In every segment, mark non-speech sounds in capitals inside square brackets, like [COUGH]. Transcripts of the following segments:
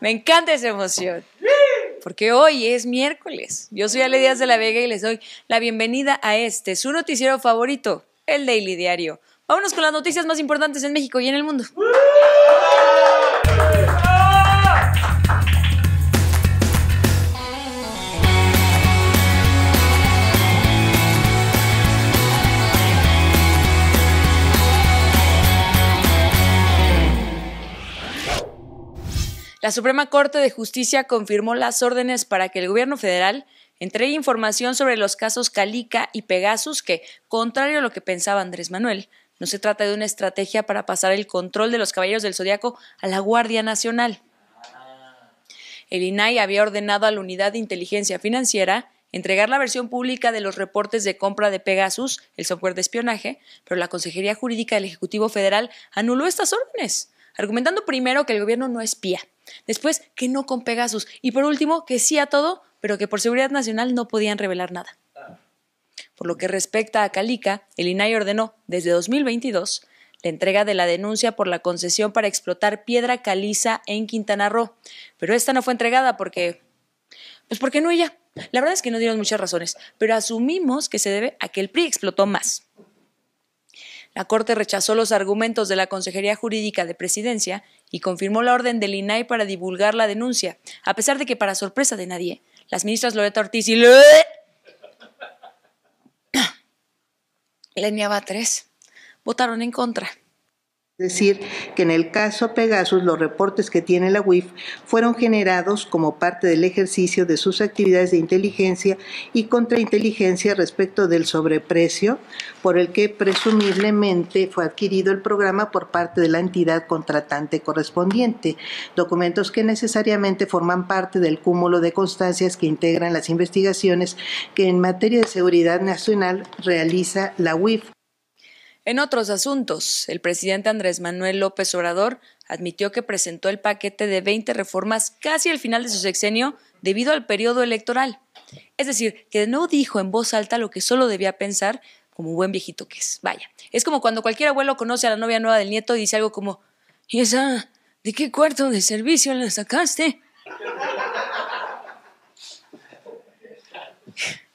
Me encanta esa emoción. Porque hoy es miércoles. Yo soy Ale Díaz de la Vega y les doy la bienvenida a este, su noticiero favorito, el Daily Diario. Vámonos con las noticias más importantes en México y en el mundo. La Suprema Corte de Justicia confirmó las órdenes para que el gobierno federal entregue información sobre los casos Calica y Pegasus que, contrario a lo que pensaba Andrés Manuel, no se trata de una estrategia para pasar el control de los caballeros del zodiaco a la Guardia Nacional. El INAI había ordenado a la Unidad de Inteligencia Financiera entregar la versión pública de los reportes de compra de Pegasus, el software de espionaje, pero la Consejería Jurídica del Ejecutivo Federal anuló estas órdenes argumentando primero que el gobierno no espía, después que no con Pegasus y por último que sí a todo, pero que por seguridad nacional no podían revelar nada. Por lo que respecta a Calica, el INAI ordenó desde 2022 la entrega de la denuncia por la concesión para explotar piedra caliza en Quintana Roo, pero esta no fue entregada porque pues porque no ella. La verdad es que no dieron muchas razones, pero asumimos que se debe a que el PRI explotó más. La Corte rechazó los argumentos de la Consejería Jurídica de Presidencia y confirmó la orden del INAI para divulgar la denuncia, a pesar de que, para sorpresa de nadie, las ministras Loreta Ortiz y [COUGHS] Lenia Batres votaron en contra. Es decir que en el caso Pegasus los reportes que tiene la UIF fueron generados como parte del ejercicio de sus actividades de inteligencia y contrainteligencia respecto del sobreprecio por el que presumiblemente fue adquirido el programa por parte de la entidad contratante correspondiente, documentos que necesariamente forman parte del cúmulo de constancias que integran las investigaciones que en materia de seguridad nacional realiza la UIF en otros asuntos, el presidente Andrés Manuel López Obrador admitió que presentó el paquete de 20 reformas casi al final de su sexenio debido al periodo electoral. Es decir, que no dijo en voz alta lo que solo debía pensar como un buen viejito que es. Vaya, es como cuando cualquier abuelo conoce a la novia nueva del nieto y dice algo como, ¿y esa? ¿De qué cuarto de servicio la sacaste? [LAUGHS]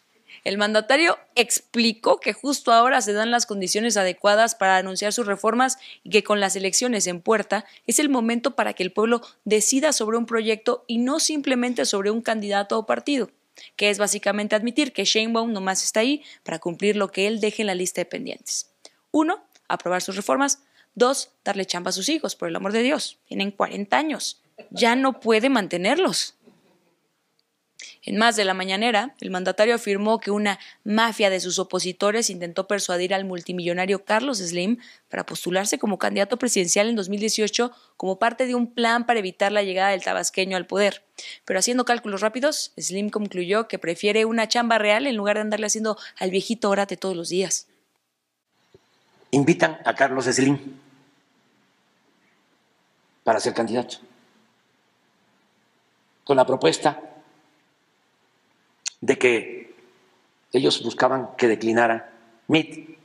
El mandatario explicó que justo ahora se dan las condiciones adecuadas para anunciar sus reformas y que con las elecciones en puerta es el momento para que el pueblo decida sobre un proyecto y no simplemente sobre un candidato o partido, que es básicamente admitir que no nomás está ahí para cumplir lo que él deje en la lista de pendientes. Uno, Aprobar sus reformas. Dos, Darle chamba a sus hijos, por el amor de Dios. Tienen 40 años. Ya no puede mantenerlos. En más de la mañanera, el mandatario afirmó que una mafia de sus opositores intentó persuadir al multimillonario Carlos Slim para postularse como candidato presidencial en 2018 como parte de un plan para evitar la llegada del tabasqueño al poder. Pero haciendo cálculos rápidos, Slim concluyó que prefiere una chamba real en lugar de andarle haciendo al viejito orate todos los días. Invitan a Carlos Slim para ser candidato. Con la propuesta de que ellos buscaban que declinara MIT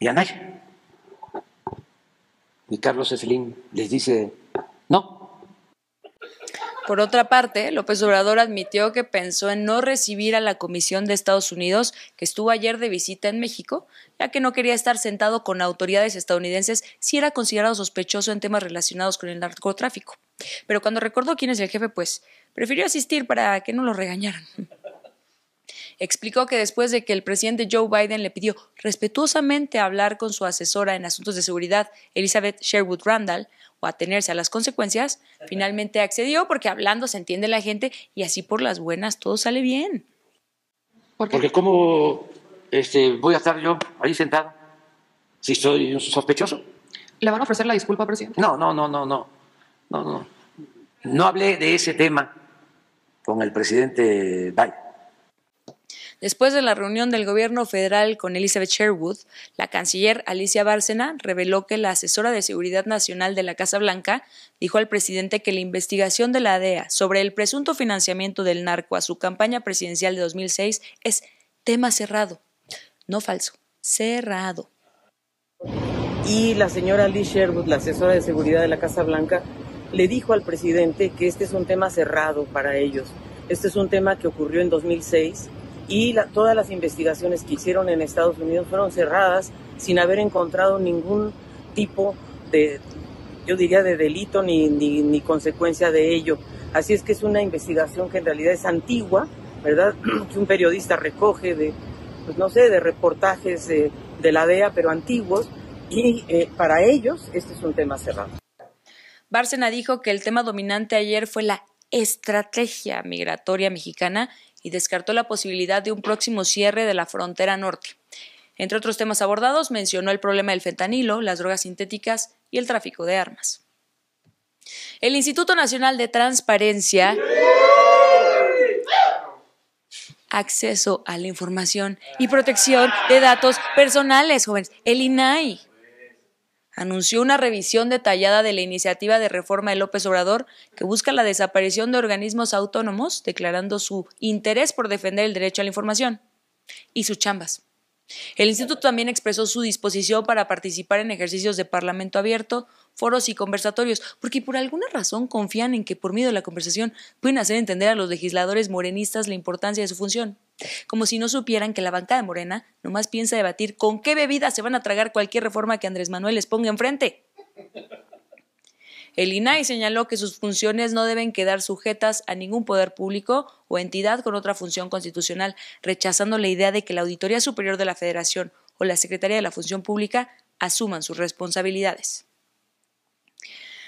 y Anaya. Y Carlos Slim les dice, no, por otra parte, López Obrador admitió que pensó en no recibir a la Comisión de Estados Unidos, que estuvo ayer de visita en México, ya que no quería estar sentado con autoridades estadounidenses si era considerado sospechoso en temas relacionados con el narcotráfico. Pero cuando recordó quién es el jefe, pues prefirió asistir para que no lo regañaran. Explicó que después de que el presidente Joe Biden le pidió respetuosamente hablar con su asesora en asuntos de seguridad, Elizabeth Sherwood Randall, o atenerse a las consecuencias, finalmente accedió porque hablando se entiende la gente y así por las buenas todo sale bien. porque ¿cómo este, voy a estar yo ahí sentado si soy un sospechoso? ¿Le van a ofrecer la disculpa, presidente? No, no, no, no, no no, no. No hablé de ese tema con el presidente Biden. Después de la reunión del gobierno federal con Elizabeth Sherwood, la canciller Alicia Bárcena reveló que la asesora de Seguridad Nacional de la Casa Blanca dijo al presidente que la investigación de la DEA sobre el presunto financiamiento del narco a su campaña presidencial de 2006 es tema cerrado, no falso, cerrado. Y la señora Liz Sherwood, la asesora de Seguridad de la Casa Blanca, le dijo al presidente que este es un tema cerrado para ellos. Este es un tema que ocurrió en 2006 y todas las investigaciones que hicieron en Estados Unidos fueron cerradas sin haber encontrado ningún tipo de, yo diría, de delito ni, ni, consecuencia de ello. Así es que es una investigación que en realidad es antigua, ¿verdad? [CLEARS THROAT] Que un periodista recoge de, pues no sé, de reportajes de, la DEA, pero antiguos, y eh, para ellos este es un tema cerrado. Bárcena dijo que el tema dominante ayer fue la estrategia migratoria mexicana y descartó la posibilidad de un próximo cierre de la frontera norte. Entre otros temas abordados, mencionó el problema del fentanilo, las drogas sintéticas y el tráfico de armas. El Instituto Nacional de Transparencia, Acceso a la Información y Protección de Datos Personales, jóvenes, el INAI, anunció una revisión detallada de la iniciativa de reforma de López Obrador que busca la desaparición de organismos autónomos, declarando su interés por defender el derecho a la información y sus chambas. El instituto también expresó su disposición para participar en ejercicios de parlamento abierto, foros y conversatorios, porque por alguna razón confían en que por medio de la conversación pueden hacer entender a los legisladores morenistas la importancia de su función como si no supieran que la banca de Morena nomás piensa debatir con qué bebida se van a tragar cualquier reforma que Andrés Manuel les ponga enfrente. El INAI señaló que sus funciones no deben quedar sujetas a ningún poder público o entidad con otra función constitucional, rechazando la idea de que la Auditoría Superior de la Federación o la Secretaría de la Función Pública asuman sus responsabilidades.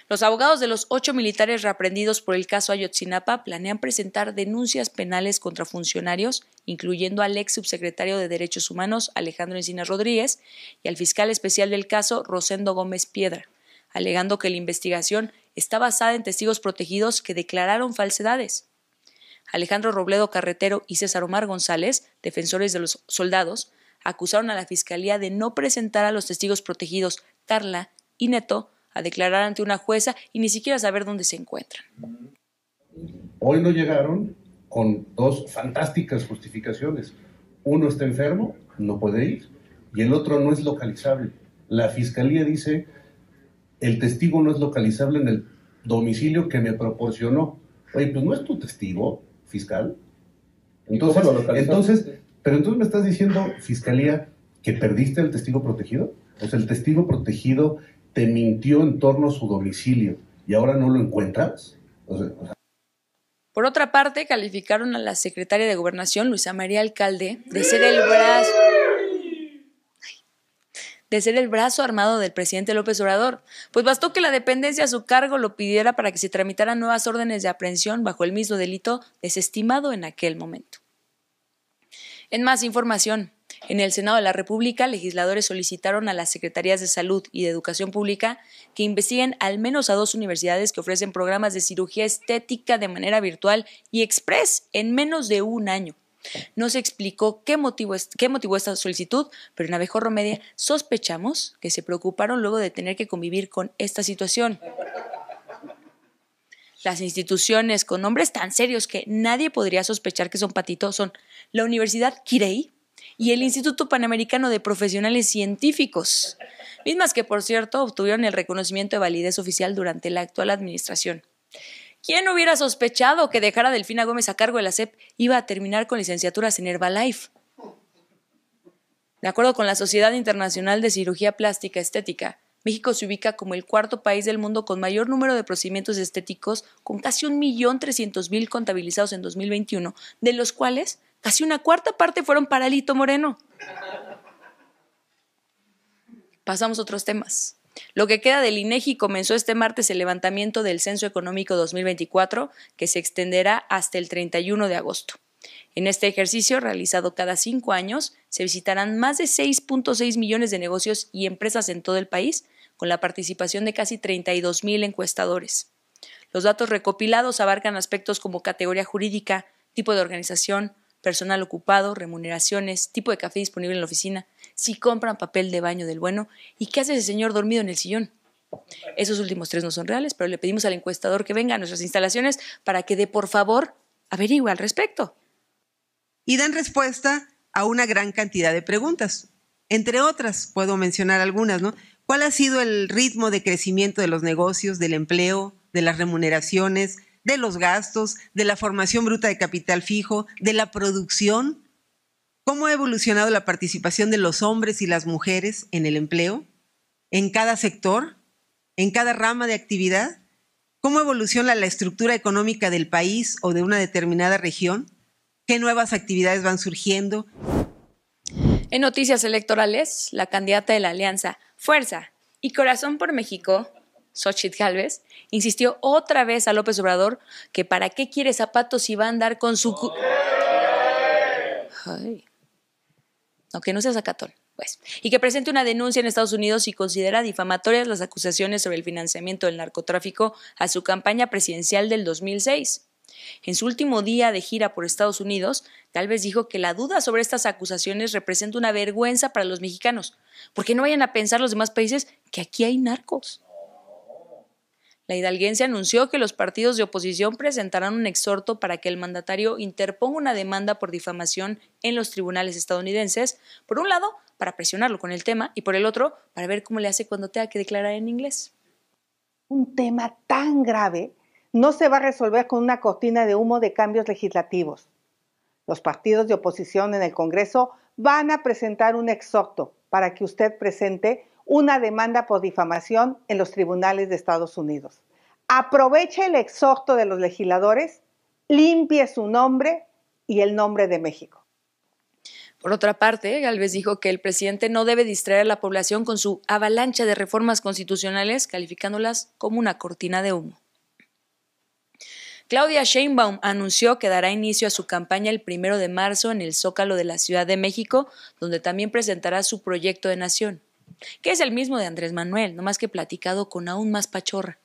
Los abogados de los ocho militares reaprendidos por el caso Ayotzinapa planean presentar denuncias penales contra funcionarios, incluyendo al ex subsecretario de Derechos Humanos Alejandro Encinas Rodríguez y al fiscal especial del caso Rosendo Gómez Piedra, alegando que la investigación está basada en testigos protegidos que declararon falsedades. Alejandro Robledo Carretero y César Omar González, defensores de los soldados, acusaron a la Fiscalía de no presentar a los testigos protegidos Tarla y Neto a declarar ante una jueza y ni siquiera saber dónde se encuentran. Hoy no llegaron con dos fantásticas justificaciones. Uno está enfermo, no puede ir, y el otro no es localizable. La fiscalía dice, el testigo no es localizable en el domicilio que me proporcionó. Oye, pues no es tu testigo, fiscal. Entonces, entonces, pero entonces me estás diciendo, fiscalía, que perdiste el testigo protegido. O sea, el testigo protegido te mintió en torno a su domicilio y ahora no lo encuentras. por otra parte, calificaron a la secretaria de Gobernación, Luisa María Alcalde, de ser el brazo de ser el brazo armado del presidente López Obrador, pues bastó que la dependencia a su cargo lo pidiera para que se tramitaran nuevas órdenes de aprehensión bajo el mismo delito desestimado en aquel momento. En más información, en el Senado de la República, legisladores solicitaron a las Secretarías de Salud y de Educación Pública que investiguen al menos a dos universidades que ofrecen programas de cirugía estética de manera virtual y express en menos de un año. No se explicó qué, motivo qué motivó esta solicitud, pero en Abejorro Media sospechamos que se preocuparon luego de tener que convivir con esta situación. Las instituciones con nombres tan serios que nadie podría sospechar que son patitos son la Universidad Kirei, y el Instituto Panamericano de Profesionales Científicos, mismas que, por cierto, obtuvieron el reconocimiento de validez oficial durante la actual administración. ¿Quién hubiera sospechado que dejar a Delfina Gómez a cargo de la CEP iba a terminar con licenciaturas en Herbalife? De acuerdo con la Sociedad Internacional de Cirugía Plástica Estética, México se ubica como el cuarto país del mundo con mayor número de procedimientos estéticos, con casi 1.300.000 contabilizados en 2021, de los cuales Casi una cuarta parte fueron para Lito Moreno. Pasamos a otros temas. Lo que queda del INEGI comenzó este martes el levantamiento del Censo Económico 2024, que se extenderá hasta el 31 de agosto. En este ejercicio, realizado cada cinco años, se visitarán más de 6.6 millones de negocios y empresas en todo el país, con la participación de casi 32 mil encuestadores. Los datos recopilados abarcan aspectos como categoría jurídica, tipo de organización, personal ocupado, remuneraciones, tipo de café disponible en la oficina, si compran papel de baño del bueno y qué hace ese señor dormido en el sillón. Esos últimos tres no son reales, pero le pedimos al encuestador que venga a nuestras instalaciones para que dé, por favor, averigüe al respecto. Y dan respuesta a una gran cantidad de preguntas. Entre otras, puedo mencionar algunas, ¿no? ¿Cuál ha sido el ritmo de crecimiento de los negocios, del empleo, de las remuneraciones, de los gastos, de la formación bruta de capital fijo, de la producción, cómo ha evolucionado la participación de los hombres y las mujeres en el empleo, en cada sector, en cada rama de actividad, cómo evoluciona la estructura económica del país o de una determinada región, qué nuevas actividades van surgiendo. En noticias electorales, la candidata de la Alianza Fuerza y Corazón por México, Xochitl Galvez, insistió otra vez a López Obrador que para qué quiere zapatos si va a andar con su... Aunque no sea Zacatol. Pues, y que presente una denuncia en Estados Unidos y considera difamatorias las acusaciones sobre el financiamiento del narcotráfico a su campaña presidencial del 2006. En su último día de gira por Estados Unidos, tal dijo que la duda sobre estas acusaciones representa una vergüenza para los mexicanos, porque no vayan a pensar los demás países que aquí hay narcos. La hidalguense anunció que los partidos de oposición presentarán un exhorto para que el mandatario interponga una demanda por difamación en los tribunales estadounidenses, por un lado, para presionarlo con el tema y por el otro, para ver cómo le hace cuando tenga que declarar en inglés. Un tema tan grave no se va a resolver con una cortina de humo de cambios legislativos. Los partidos de oposición en el Congreso van a presentar un exhorto para que usted presente una demanda por difamación en los tribunales de Estados Unidos. Aproveche el exhorto de los legisladores, limpie su nombre y el nombre de México. Por otra parte, Galvez dijo que el presidente no debe distraer a la población con su avalancha de reformas constitucionales, calificándolas como una cortina de humo. Claudia Sheinbaum anunció que dará inicio a su campaña el primero de marzo en el Zócalo de la Ciudad de México, donde también presentará su proyecto de nación que es el mismo de Andrés Manuel, no más que platicado con aún más pachorra.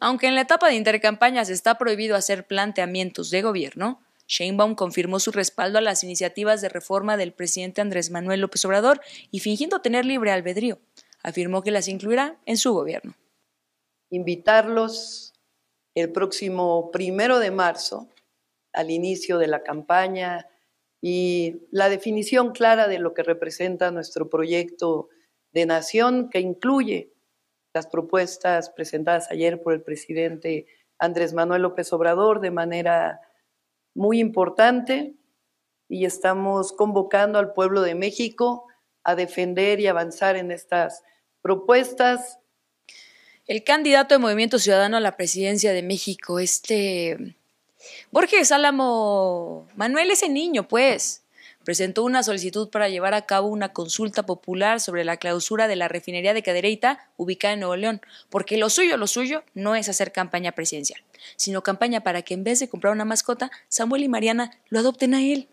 Aunque en la etapa de intercampañas está prohibido hacer planteamientos de gobierno, Sheinbaum confirmó su respaldo a las iniciativas de reforma del presidente Andrés Manuel López Obrador y fingiendo tener libre albedrío, afirmó que las incluirá en su gobierno. Invitarlos el próximo primero de marzo, al inicio de la campaña y la definición clara de lo que representa nuestro proyecto de nación, que incluye las propuestas presentadas ayer por el presidente Andrés Manuel López Obrador de manera muy importante y estamos convocando al pueblo de México a defender y avanzar en estas propuestas. El candidato de Movimiento Ciudadano a la presidencia de México, este Borges Álamo Manuel ese niño, pues, presentó una solicitud para llevar a cabo una consulta popular sobre la clausura de la refinería de Cadereyta, ubicada en Nuevo León, porque lo suyo, lo suyo, no es hacer campaña presidencial, sino campaña para que en vez de comprar una mascota, Samuel y Mariana lo adopten a él.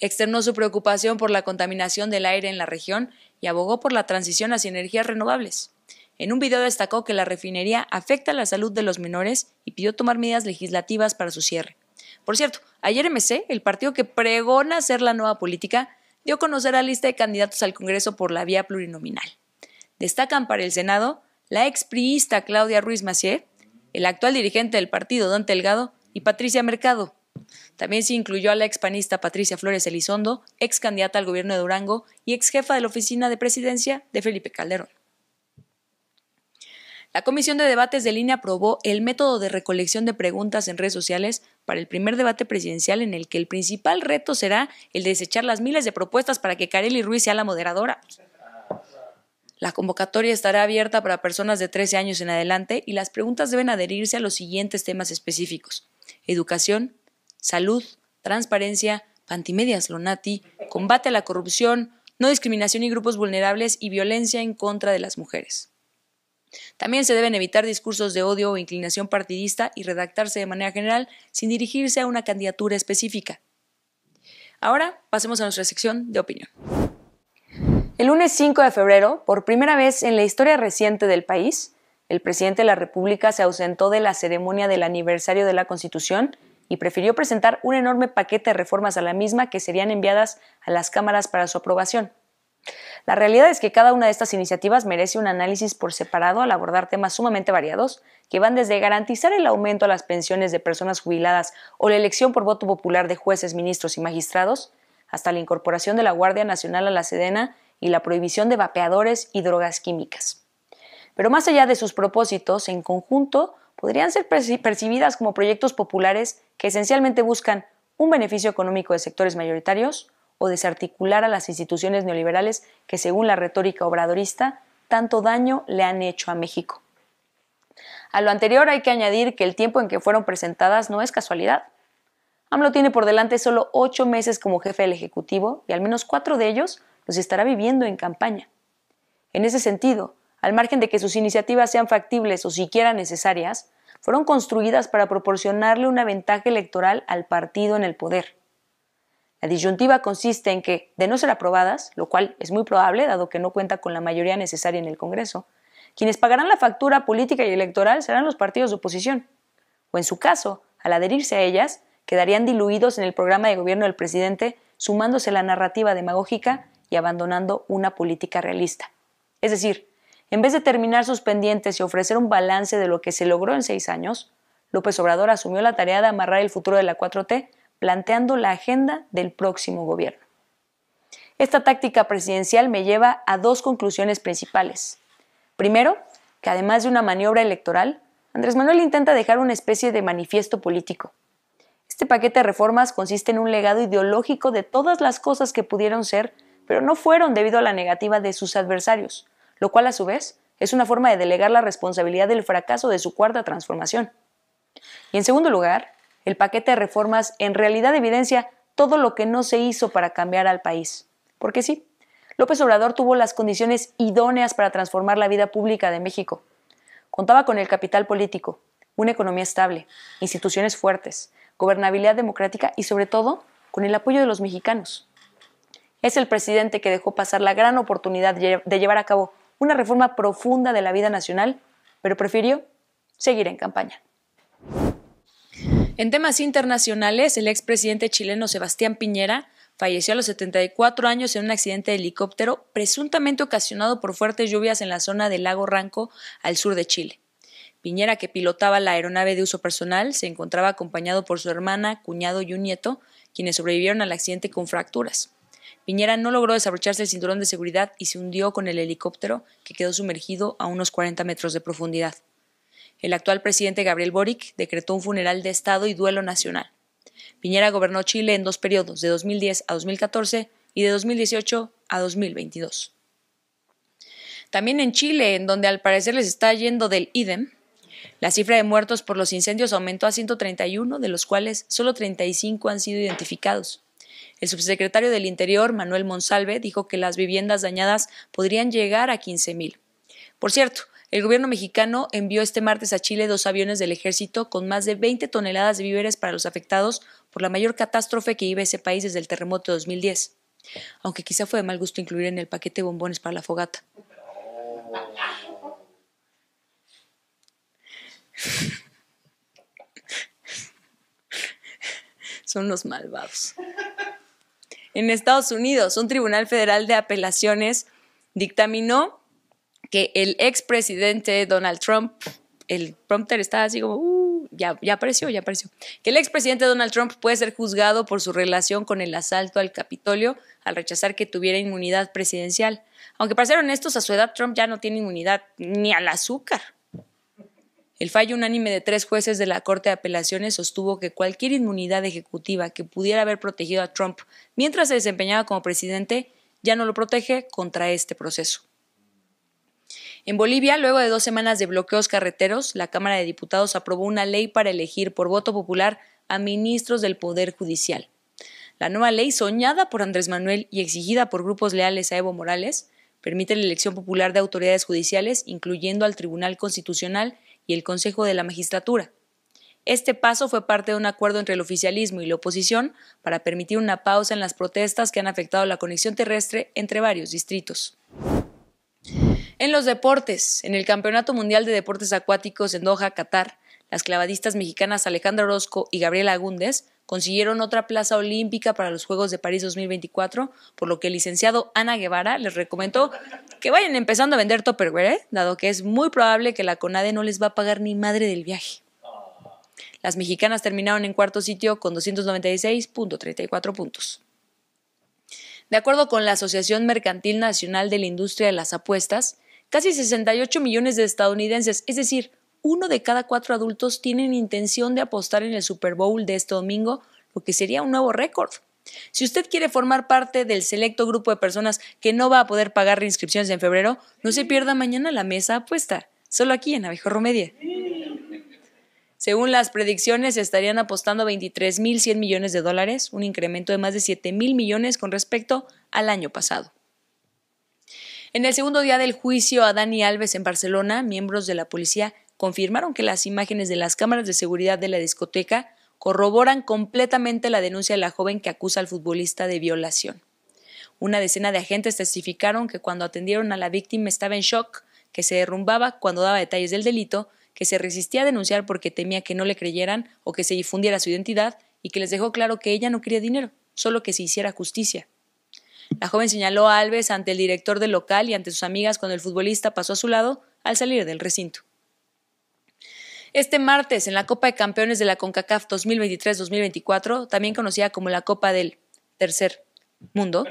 Externó su preocupación por la contaminación del aire en la región y abogó por la transición hacia energías renovables. En un video destacó que la refinería afecta la salud de los menores y pidió tomar medidas legislativas para su cierre. Por cierto, ayer MC, el partido que pregona ser la nueva política, dio a conocer la lista de candidatos al Congreso por la vía plurinominal. Destacan para el Senado la expriista Claudia Ruiz Macié, el actual dirigente del partido Don Telgado y Patricia Mercado. También se incluyó a la expanista Patricia Flores Elizondo, ex candidata al gobierno de Durango y ex jefa de la oficina de presidencia de Felipe Calderón. La Comisión de Debates de Línea aprobó el método de recolección de preguntas en redes sociales para el primer debate presidencial en el que el principal reto será el de desechar las miles de propuestas para que Kareli Ruiz sea la moderadora. La convocatoria estará abierta para personas de 13 años en adelante y las preguntas deben adherirse a los siguientes temas específicos. Educación, salud, transparencia, pantimedias Lonati, combate a la corrupción, no discriminación y grupos vulnerables y violencia en contra de las mujeres. También se deben evitar discursos de odio o inclinación partidista y redactarse de manera general sin dirigirse a una candidatura específica. Ahora pasemos a nuestra sección de opinión. El lunes 5 de febrero, por primera vez en la historia reciente del país, el presidente de la República se ausentó de la ceremonia del aniversario de la Constitución y prefirió presentar un enorme paquete de reformas a la misma que serían enviadas a las cámaras para su aprobación. La realidad es que cada una de estas iniciativas merece un análisis por separado al abordar temas sumamente variados, que van desde garantizar el aumento a las pensiones de personas jubiladas o la elección por voto popular de jueces, ministros y magistrados, hasta la incorporación de la Guardia Nacional a la Sedena y la prohibición de vapeadores y drogas químicas. Pero más allá de sus propósitos, en conjunto, podrían ser percibidas como proyectos populares que esencialmente buscan un beneficio económico de sectores mayoritarios, o desarticular a las instituciones neoliberales que, según la retórica obradorista, tanto daño le han hecho a México. A lo anterior hay que añadir que el tiempo en que fueron presentadas no es casualidad. AMLO tiene por delante solo ocho meses como jefe del Ejecutivo y al menos cuatro de ellos los estará viviendo en campaña. En ese sentido, al margen de que sus iniciativas sean factibles o siquiera necesarias, fueron construidas para proporcionarle una ventaja electoral al partido en el poder. La disyuntiva consiste en que, de no ser aprobadas, lo cual es muy probable dado que no cuenta con la mayoría necesaria en el Congreso, quienes pagarán la factura política y electoral serán los partidos de oposición, o en su caso, al adherirse a ellas, quedarían diluidos en el programa de gobierno del presidente, sumándose la narrativa demagógica y abandonando una política realista. Es decir, en vez de terminar sus pendientes y ofrecer un balance de lo que se logró en seis años, López Obrador asumió la tarea de amarrar el futuro de la 4T planteando la agenda del próximo gobierno. Esta táctica presidencial me lleva a dos conclusiones principales. Primero, que además de una maniobra electoral, Andrés Manuel intenta dejar una especie de manifiesto político. Este paquete de reformas consiste en un legado ideológico de todas las cosas que pudieron ser, pero no fueron debido a la negativa de sus adversarios, lo cual a su vez es una forma de delegar la responsabilidad del fracaso de su cuarta transformación. Y en segundo lugar, el paquete de reformas en realidad evidencia todo lo que no se hizo para cambiar al país. Porque sí, López Obrador tuvo las condiciones idóneas para transformar la vida pública de México. Contaba con el capital político, una economía estable, instituciones fuertes, gobernabilidad democrática y sobre todo con el apoyo de los mexicanos. Es el presidente que dejó pasar la gran oportunidad de llevar a cabo una reforma profunda de la vida nacional, pero prefirió seguir en campaña. En temas internacionales, el expresidente chileno Sebastián Piñera falleció a los 74 años en un accidente de helicóptero presuntamente ocasionado por fuertes lluvias en la zona del lago Ranco, al sur de Chile. Piñera, que pilotaba la aeronave de uso personal, se encontraba acompañado por su hermana, cuñado y un nieto, quienes sobrevivieron al accidente con fracturas. Piñera no logró desabrocharse el cinturón de seguridad y se hundió con el helicóptero, que quedó sumergido a unos 40 metros de profundidad. El actual presidente Gabriel Boric decretó un funeral de Estado y duelo nacional. Piñera gobernó Chile en dos periodos, de 2010 a 2014 y de 2018 a 2022. También en Chile, en donde al parecer les está yendo del idem, la cifra de muertos por los incendios aumentó a 131, de los cuales solo 35 han sido identificados. El subsecretario del Interior, Manuel Monsalve, dijo que las viviendas dañadas podrían llegar a 15.000. Por cierto, el gobierno mexicano envió este martes a Chile dos aviones del ejército con más de 20 toneladas de víveres para los afectados por la mayor catástrofe que vive ese país desde el terremoto de 2010. Aunque quizá fue de mal gusto incluir en el paquete bombones para la fogata. [LAUGHS] Son los malvados. En Estados Unidos, un tribunal federal de apelaciones dictaminó que el expresidente Donald Trump, el prompter estaba así como, uh, ya, ya apareció, ya apareció, que el expresidente Donald Trump puede ser juzgado por su relación con el asalto al Capitolio al rechazar que tuviera inmunidad presidencial. Aunque para ser honestos, a su edad Trump ya no tiene inmunidad ni al azúcar. El fallo unánime de tres jueces de la Corte de Apelaciones sostuvo que cualquier inmunidad ejecutiva que pudiera haber protegido a Trump mientras se desempeñaba como presidente ya no lo protege contra este proceso. En Bolivia, luego de dos semanas de bloqueos carreteros, la Cámara de Diputados aprobó una ley para elegir por voto popular a ministros del Poder Judicial. La nueva ley, soñada por Andrés Manuel y exigida por grupos leales a Evo Morales, permite la elección popular de autoridades judiciales, incluyendo al Tribunal Constitucional y el Consejo de la Magistratura. Este paso fue parte de un acuerdo entre el oficialismo y la oposición para permitir una pausa en las protestas que han afectado la conexión terrestre entre varios distritos. En los deportes, en el Campeonato Mundial de Deportes Acuáticos en Doha, Qatar, las clavadistas mexicanas Alejandra Orozco y Gabriela Agúndez consiguieron otra plaza olímpica para los Juegos de París 2024, por lo que el licenciado Ana Guevara les recomendó que vayan empezando a vender Topperware, ¿eh? dado que es muy probable que la CONADE no les va a pagar ni madre del viaje. Las mexicanas terminaron en cuarto sitio con 296.34 puntos. De acuerdo con la Asociación Mercantil Nacional de la Industria de las Apuestas, casi 68 millones de estadounidenses, es decir, uno de cada cuatro adultos tienen intención de apostar en el Super Bowl de este domingo, lo que sería un nuevo récord. Si usted quiere formar parte del selecto grupo de personas que no va a poder pagar reinscripciones en febrero, no se pierda mañana la mesa apuesta, solo aquí en Abejorro Romedia. Según las predicciones, estarían apostando 23.100 millones de dólares, un incremento de más de 7.000 millones con respecto al año pasado. En el segundo día del juicio a Dani Alves en Barcelona, miembros de la policía confirmaron que las imágenes de las cámaras de seguridad de la discoteca corroboran completamente la denuncia de la joven que acusa al futbolista de violación. Una decena de agentes testificaron que cuando atendieron a la víctima estaba en shock, que se derrumbaba cuando daba detalles del delito, que se resistía a denunciar porque temía que no le creyeran o que se difundiera su identidad y que les dejó claro que ella no quería dinero, solo que se hiciera justicia. La joven señaló a Alves ante el director del local y ante sus amigas cuando el futbolista pasó a su lado al salir del recinto. Este martes, en la Copa de Campeones de la CONCACAF 2023-2024, también conocida como la Copa del Tercer Mundo,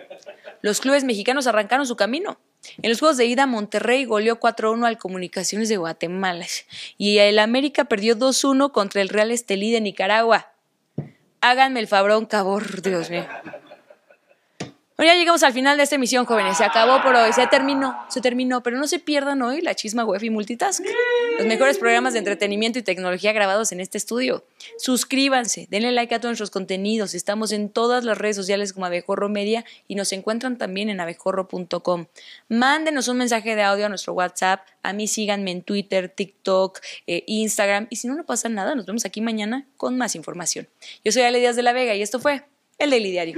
los clubes mexicanos arrancaron su camino. En los juegos de ida, Monterrey goleó 4-1 al Comunicaciones de Guatemala y el América perdió 2-1 contra el Real Estelí de Nicaragua. Háganme el fabrón, cabor, Dios mío. Bueno, ya llegamos al final de esta emisión, jóvenes. Se acabó por hoy, se terminó, se terminó. Pero no se pierdan hoy la chisma web y multitask. Los mejores programas de entretenimiento y tecnología grabados en este estudio. Suscríbanse, denle like a todos nuestros contenidos. Estamos en todas las redes sociales como Abejorro Media y nos encuentran también en abejorro.com. Mándenos un mensaje de audio a nuestro WhatsApp. A mí síganme en Twitter, TikTok, eh, Instagram. Y si no, no pasa nada. Nos vemos aquí mañana con más información. Yo soy Ale Díaz de la Vega y esto fue El Daily Diario.